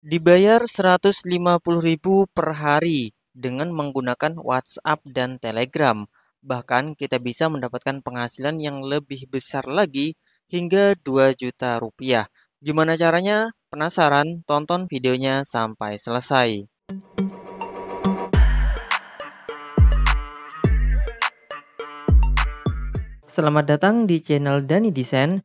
Dibayar 150.000 per hari dengan menggunakan WhatsApp dan Telegram. Bahkan kita bisa mendapatkan penghasilan yang lebih besar lagi hingga 2 juta rupiah. Gimana caranya? Penasaran? Tonton videonya sampai selesai. Selamat datang di channel Dani Desain.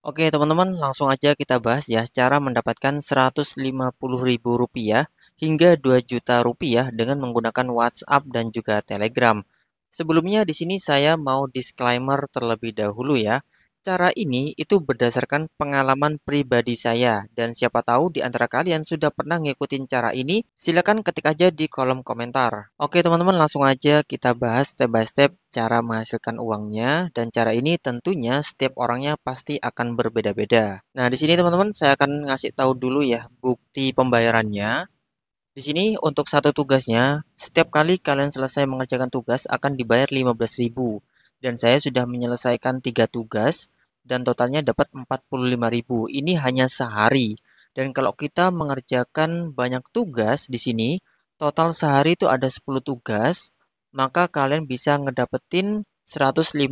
Oke teman-teman, langsung aja kita bahas ya cara mendapatkan ribu rupiah hingga 2 juta rupiah dengan menggunakan WhatsApp dan juga Telegram. Sebelumnya di sini saya mau disclaimer terlebih dahulu ya. Cara ini itu berdasarkan pengalaman pribadi saya dan siapa tahu di antara kalian sudah pernah ngikutin cara ini, silakan ketik aja di kolom komentar. Oke teman-teman langsung aja kita bahas step by step cara menghasilkan uangnya dan cara ini tentunya setiap orangnya pasti akan berbeda-beda. Nah di sini teman-teman saya akan ngasih tahu dulu ya bukti pembayarannya. Di sini untuk satu tugasnya, setiap kali kalian selesai mengerjakan tugas akan dibayar 15.000 dan saya sudah menyelesaikan tiga tugas dan totalnya dapat 45.000. Ini hanya sehari. Dan kalau kita mengerjakan banyak tugas di sini, total sehari itu ada 10 tugas, maka kalian bisa ngedapetin 150.000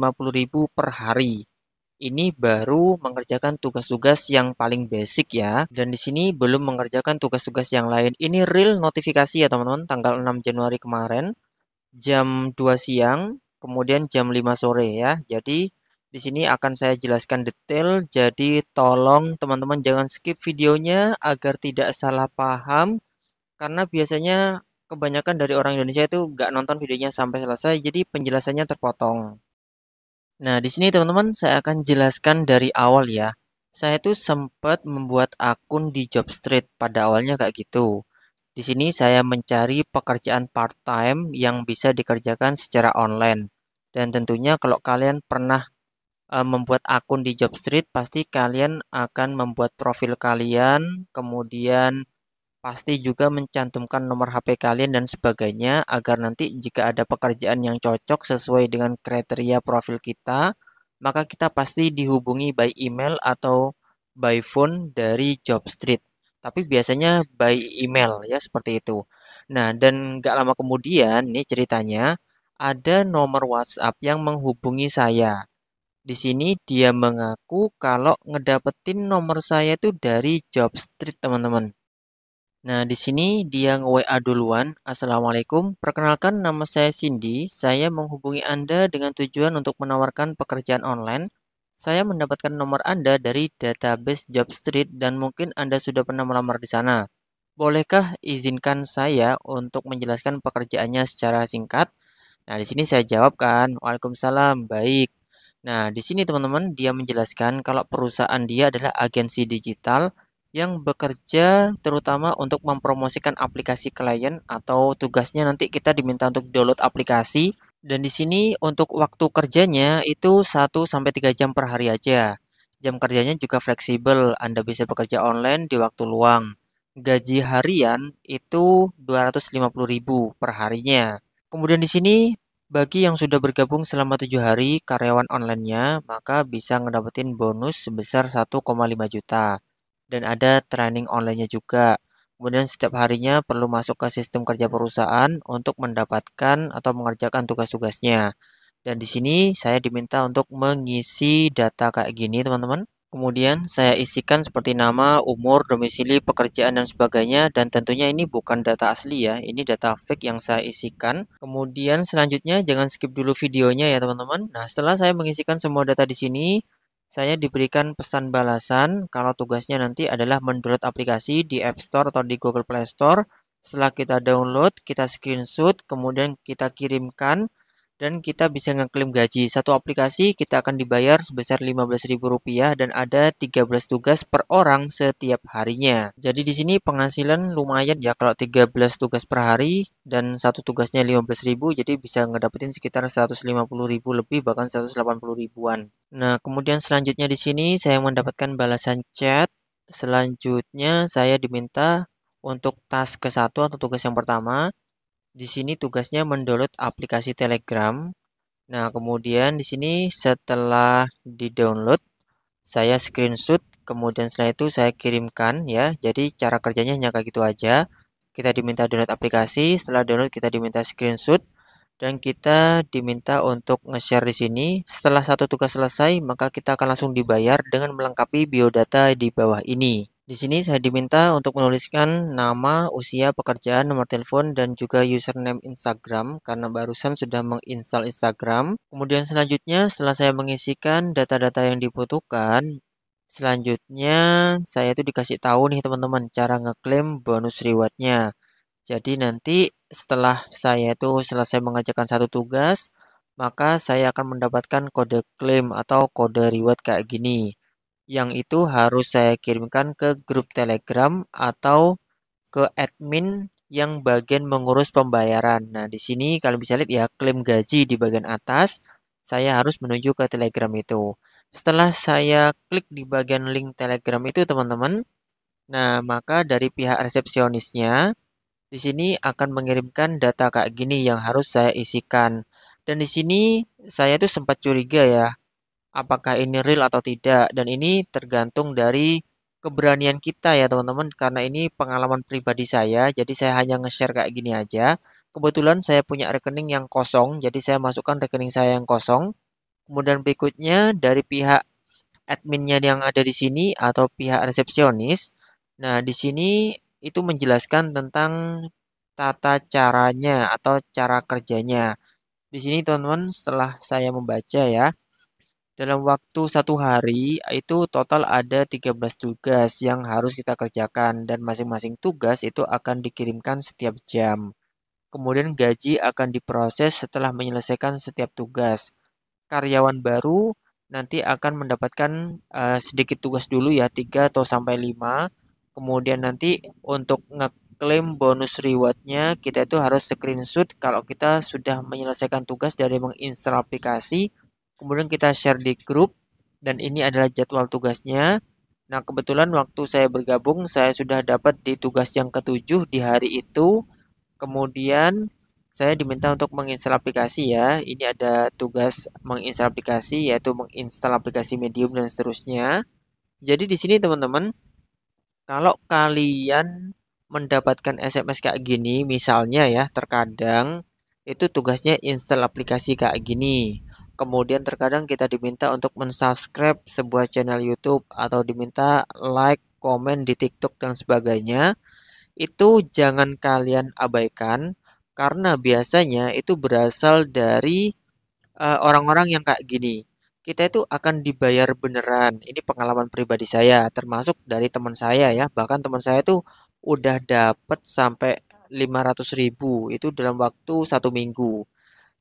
per hari. Ini baru mengerjakan tugas-tugas yang paling basic ya. Dan di sini belum mengerjakan tugas-tugas yang lain. Ini real notifikasi ya teman-teman, tanggal 6 Januari kemarin, jam 2 siang, kemudian jam 5 sore ya. Jadi di sini akan saya jelaskan detail, jadi tolong teman-teman jangan skip videonya agar tidak salah paham, karena biasanya kebanyakan dari orang Indonesia itu nggak nonton videonya sampai selesai, jadi penjelasannya terpotong. Nah, di sini teman-teman saya akan jelaskan dari awal ya. Saya itu sempat membuat akun di Jobstreet pada awalnya kayak gitu. Di sini saya mencari pekerjaan part-time yang bisa dikerjakan secara online. Dan tentunya kalau kalian pernah uh, membuat akun di Jobstreet, pasti kalian akan membuat profil kalian, kemudian pasti juga mencantumkan nomor HP kalian dan sebagainya agar nanti jika ada pekerjaan yang cocok sesuai dengan kriteria profil kita, maka kita pasti dihubungi by email atau by phone dari Jobstreet tapi biasanya by email ya seperti itu. Nah, dan nggak lama kemudian nih ceritanya ada nomor WhatsApp yang menghubungi saya. Di sini dia mengaku kalau ngedapetin nomor saya itu dari job street teman-teman. Nah, di sini dia nge-WA duluan. Assalamualaikum, perkenalkan nama saya Cindy. Saya menghubungi Anda dengan tujuan untuk menawarkan pekerjaan online. Saya mendapatkan nomor Anda dari database JobStreet dan mungkin Anda sudah pernah melamar di sana. Bolehkah izinkan saya untuk menjelaskan pekerjaannya secara singkat? Nah, di sini saya jawabkan. Waalaikumsalam, baik. Nah, di sini teman-teman dia menjelaskan kalau perusahaan dia adalah agensi digital yang bekerja terutama untuk mempromosikan aplikasi klien atau tugasnya nanti kita diminta untuk download aplikasi dan di sini untuk waktu kerjanya itu 1 sampai 3 jam per hari aja. Jam kerjanya juga fleksibel, Anda bisa bekerja online di waktu luang. Gaji harian itu 250.000 per harinya. Kemudian di sini bagi yang sudah bergabung selama 7 hari karyawan online-nya, maka bisa ngedapetin bonus sebesar 1,5 juta. Dan ada training online-nya juga. Kemudian setiap harinya perlu masuk ke sistem kerja perusahaan untuk mendapatkan atau mengerjakan tugas-tugasnya. Dan di sini saya diminta untuk mengisi data kayak gini teman-teman. Kemudian saya isikan seperti nama, umur, domisili, pekerjaan, dan sebagainya. Dan tentunya ini bukan data asli ya, ini data fake yang saya isikan. Kemudian selanjutnya jangan skip dulu videonya ya teman-teman. Nah setelah saya mengisikan semua data di sini, saya diberikan pesan balasan kalau tugasnya nanti adalah mendownload aplikasi di App Store atau di Google Play Store. Setelah kita download, kita screenshot, kemudian kita kirimkan dan kita bisa ngeklaim gaji. Satu aplikasi kita akan dibayar sebesar Rp15.000 dan ada 13 tugas per orang setiap harinya. Jadi di sini penghasilan lumayan ya kalau 13 tugas per hari dan satu tugasnya rp 15.000 jadi bisa ngedapetin sekitar 150.000 lebih bahkan 180.000-an. Nah, kemudian selanjutnya di sini saya mendapatkan balasan chat. Selanjutnya saya diminta untuk task ke satu atau tugas yang pertama di sini tugasnya mendownload aplikasi Telegram. Nah, kemudian di sini setelah di-download, saya screenshot, kemudian setelah itu saya kirimkan ya. Jadi cara kerjanya hanya kayak gitu aja. Kita diminta download aplikasi, setelah download kita diminta screenshot dan kita diminta untuk nge-share di sini. Setelah satu tugas selesai, maka kita akan langsung dibayar dengan melengkapi biodata di bawah ini. Di sini saya diminta untuk menuliskan nama, usia, pekerjaan, nomor telepon, dan juga username Instagram karena barusan sudah menginstal Instagram. Kemudian selanjutnya setelah saya mengisikan data-data yang dibutuhkan, selanjutnya saya itu dikasih tahu nih teman-teman cara ngeklaim bonus rewardnya. Jadi nanti setelah saya itu selesai mengajarkan satu tugas, maka saya akan mendapatkan kode klaim atau kode reward kayak gini yang itu harus saya kirimkan ke grup Telegram atau ke admin yang bagian mengurus pembayaran. Nah, di sini kalau bisa lihat ya klaim gaji di bagian atas, saya harus menuju ke Telegram itu. Setelah saya klik di bagian link Telegram itu, teman-teman, nah maka dari pihak resepsionisnya di sini akan mengirimkan data kayak gini yang harus saya isikan. Dan di sini saya tuh sempat curiga ya, apakah ini real atau tidak dan ini tergantung dari keberanian kita ya teman-teman karena ini pengalaman pribadi saya jadi saya hanya nge-share kayak gini aja kebetulan saya punya rekening yang kosong jadi saya masukkan rekening saya yang kosong kemudian berikutnya dari pihak adminnya yang ada di sini atau pihak resepsionis nah di sini itu menjelaskan tentang tata caranya atau cara kerjanya di sini teman-teman setelah saya membaca ya dalam waktu satu hari itu total ada 13 tugas yang harus kita kerjakan dan masing-masing tugas itu akan dikirimkan setiap jam. Kemudian gaji akan diproses setelah menyelesaikan setiap tugas. Karyawan baru nanti akan mendapatkan uh, sedikit tugas dulu ya 3 atau sampai 5. Kemudian nanti untuk ngeklaim bonus rewardnya kita itu harus screenshot kalau kita sudah menyelesaikan tugas dari menginstal aplikasi kemudian kita share di grup dan ini adalah jadwal tugasnya. Nah, kebetulan waktu saya bergabung saya sudah dapat di tugas yang ketujuh di hari itu. Kemudian saya diminta untuk menginstal aplikasi ya. Ini ada tugas menginstal aplikasi yaitu menginstal aplikasi Medium dan seterusnya. Jadi di sini teman-teman kalau kalian mendapatkan SMS kayak gini misalnya ya terkadang itu tugasnya install aplikasi kayak gini. Kemudian terkadang kita diminta untuk mensubscribe sebuah channel YouTube atau diminta like, komen di TikTok dan sebagainya. Itu jangan kalian abaikan karena biasanya itu berasal dari eh, orang-orang uh, yang kayak gini. Kita itu akan dibayar beneran. Ini pengalaman pribadi saya, termasuk dari teman saya ya. Bahkan teman saya itu udah dapat sampai 500.000 itu dalam waktu satu minggu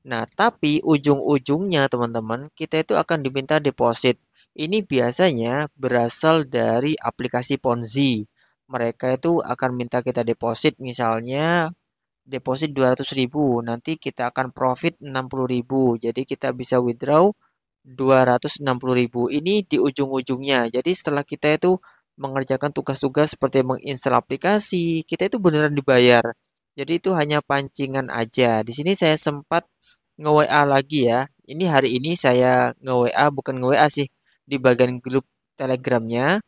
Nah, tapi ujung-ujungnya teman-teman, kita itu akan diminta deposit. Ini biasanya berasal dari aplikasi Ponzi. Mereka itu akan minta kita deposit misalnya deposit 200.000, nanti kita akan profit 60.000. Jadi kita bisa withdraw 260.000. Ini di ujung-ujungnya. Jadi setelah kita itu mengerjakan tugas-tugas seperti menginstal aplikasi, kita itu beneran dibayar. Jadi itu hanya pancingan aja. Di sini saya sempat nge-WA lagi ya. Ini hari ini saya nge-WA bukan nge-WA sih di bagian grup Telegramnya.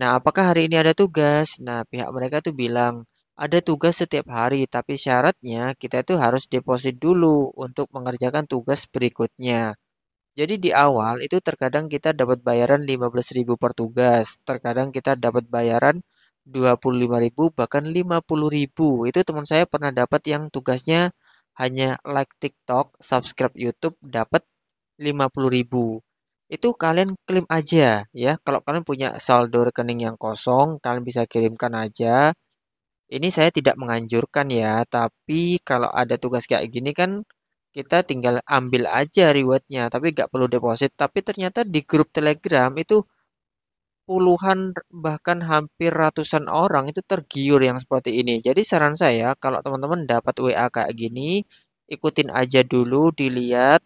Nah, apakah hari ini ada tugas? Nah, pihak mereka tuh bilang ada tugas setiap hari, tapi syaratnya kita itu harus deposit dulu untuk mengerjakan tugas berikutnya. Jadi di awal itu terkadang kita dapat bayaran 15.000 per tugas, terkadang kita dapat bayaran 25.000 bahkan 50.000. Itu teman saya pernah dapat yang tugasnya hanya like TikTok, subscribe YouTube dapat 50.000. Itu kalian klaim aja ya. Kalau kalian punya saldo rekening yang kosong, kalian bisa kirimkan aja. Ini saya tidak menganjurkan ya, tapi kalau ada tugas kayak gini kan kita tinggal ambil aja rewardnya, tapi nggak perlu deposit. Tapi ternyata di grup Telegram itu puluhan bahkan hampir ratusan orang itu tergiur yang seperti ini. Jadi saran saya kalau teman-teman dapat WA kayak gini, ikutin aja dulu dilihat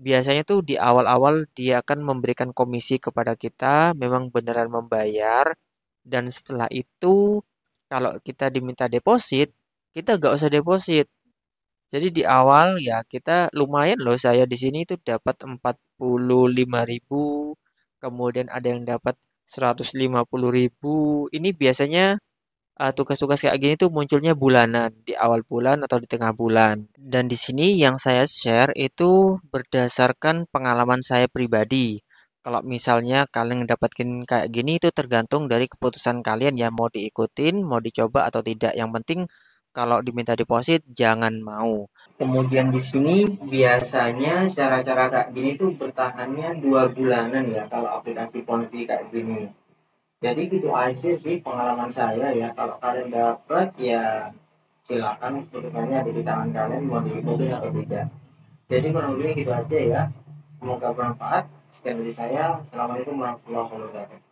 biasanya tuh di awal-awal dia akan memberikan komisi kepada kita, memang beneran membayar. Dan setelah itu, kalau kita diminta deposit, kita nggak usah deposit. Jadi di awal ya kita lumayan loh saya di sini itu dapat 45.000, kemudian ada yang dapat ribu, Ini biasanya tugas eh, tugas-tugas kayak gini tuh munculnya bulanan, di awal bulan atau di tengah bulan. Dan di sini yang saya share itu berdasarkan pengalaman saya pribadi. Kalau misalnya kalian mendapatkan kayak gini itu tergantung dari keputusan kalian ya mau diikutin, mau dicoba atau tidak. Yang penting kalau diminta deposit jangan mau. Kemudian di sini biasanya cara-cara kayak gini tuh bertahannya dua bulanan ya kalau aplikasi ponzi kayak gini. Jadi gitu aja sih pengalaman saya ya kalau kalian dapat ya silakan keputusannya ada di tangan kalian mau diikutin atau tidak. Jadi kurang lebih gitu aja ya. Semoga bermanfaat. Sekian dari saya. Assalamualaikum warahmatullahi wabarakatuh.